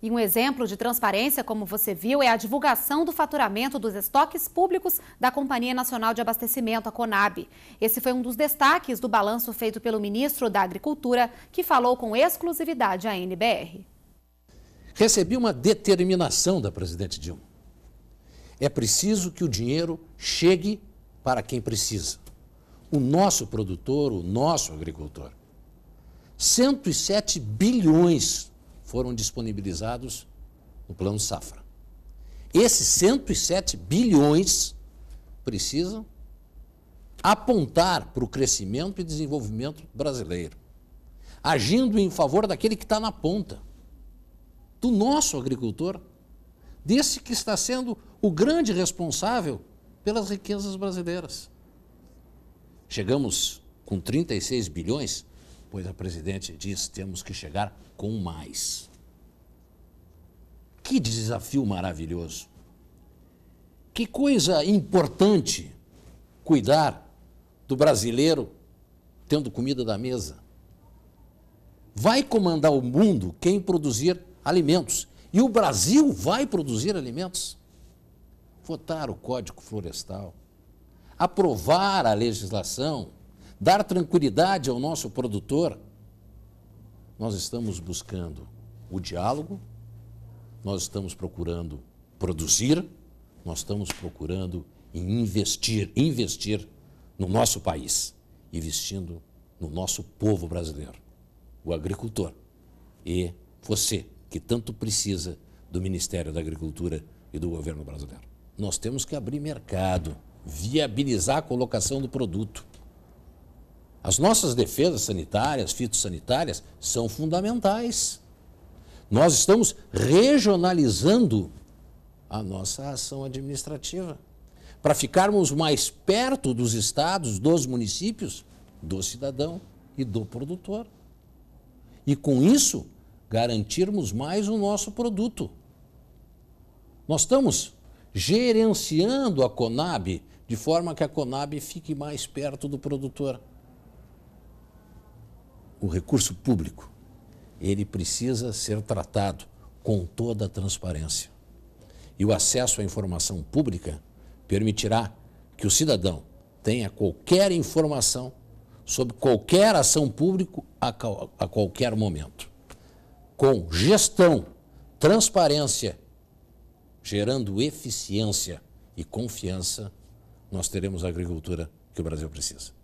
E um exemplo de transparência, como você viu, é a divulgação do faturamento dos estoques públicos da Companhia Nacional de Abastecimento, a Conab. Esse foi um dos destaques do balanço feito pelo ministro da Agricultura, que falou com exclusividade à NBR. Recebi uma determinação da presidente Dilma. É preciso que o dinheiro chegue para quem precisa. O nosso produtor, o nosso agricultor. 107 bilhões foram disponibilizados no Plano Safra. Esses 107 bilhões precisam apontar para o crescimento e desenvolvimento brasileiro, agindo em favor daquele que está na ponta, do nosso agricultor, desse que está sendo o grande responsável pelas riquezas brasileiras. Chegamos com 36 bilhões pois a presidente diz temos que chegar com mais. Que desafio maravilhoso! Que coisa importante cuidar do brasileiro tendo comida da mesa. Vai comandar o mundo quem produzir alimentos. E o Brasil vai produzir alimentos. Votar o Código Florestal, aprovar a legislação dar tranquilidade ao nosso produtor, nós estamos buscando o diálogo, nós estamos procurando produzir, nós estamos procurando investir, investir no nosso país, investindo no nosso povo brasileiro, o agricultor e você, que tanto precisa do Ministério da Agricultura e do governo brasileiro. Nós temos que abrir mercado, viabilizar a colocação do produto. As nossas defesas sanitárias, fitossanitárias, são fundamentais. Nós estamos regionalizando a nossa ação administrativa para ficarmos mais perto dos estados, dos municípios, do cidadão e do produtor. E com isso, garantirmos mais o nosso produto. Nós estamos gerenciando a Conab de forma que a Conab fique mais perto do produtor o recurso público, ele precisa ser tratado com toda a transparência. E o acesso à informação pública permitirá que o cidadão tenha qualquer informação sobre qualquer ação pública a, a qualquer momento. Com gestão, transparência, gerando eficiência e confiança, nós teremos a agricultura que o Brasil precisa.